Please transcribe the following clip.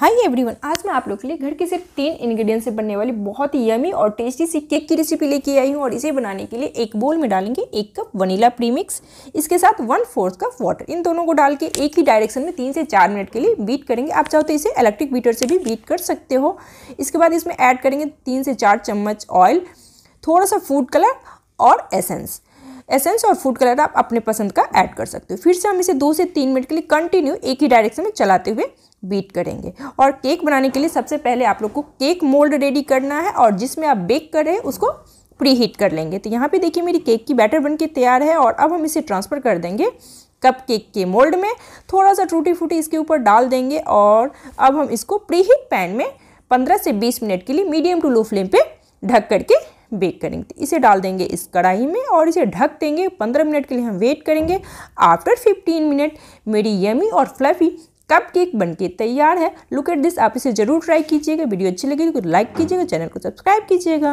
hi everyone आज मैं आप लोग के लिए घर के सिर्फ तीन इंग्रेडिएंट से बनने वाली बहुत ही यमी और टेस्टी सी केक की रेसिपी लेके आई हूँ और इसे बनाने के लिए एक बोल में डालेंगे एक कप वनीला प्रीमिक्स इसके साथ वन फोर्थ कप वाटर इन दोनों को डाल के एक ही डायरेक्शन में तीन से चार मिनट के लिए बीट करेंगे आप चाहो तो इसे इलेक्ट्रिक बीटर से भी बीट कर सकते हो इसके बाद इसमें ऐड करेंगे तीन से चार चम्मच ऑयल थोड़ा सा फूड कलर और एसेंस एसेंस और फूड कलर आप अपने पसंद का ऐड कर सकते हो फिर से हम इसे दो से तीन मिनट के लिए कंटिन्यू एक ही डायरेक्शन में चलाते हुए बीट करेंगे और केक बनाने के लिए सबसे पहले आप लोग को केक मोल्ड रेडी करना है और जिसमें आप बेक कर रहे हैं उसको प्री हीट कर लेंगे तो यहाँ पे देखिए मेरी केक की बैटर बनके तैयार है और अब हम इसे ट्रांसफ़र कर देंगे कप केक के मोल्ड में थोड़ा सा टूटी फूटी इसके ऊपर डाल देंगे और अब हम इसको प्री हीट पैन में पंद्रह से बीस मिनट के लिए मीडियम टू लो फ्लेम पर ढक करके बेक करेंगे तो इसे डाल देंगे इस कढ़ाई में और इसे ढक देंगे पंद्रह मिनट के लिए हम वेट करेंगे आफ्टर फिफ्टीन मिनट मेरी यमी और फ्लफी कप केक बनके तैयार है लुक एट दिस आप इसे जरूर ट्राई कीजिएगा वीडियो अच्छी लगी तो लाइक कीजिएगा चैनल को सब्सक्राइब कीजिएगा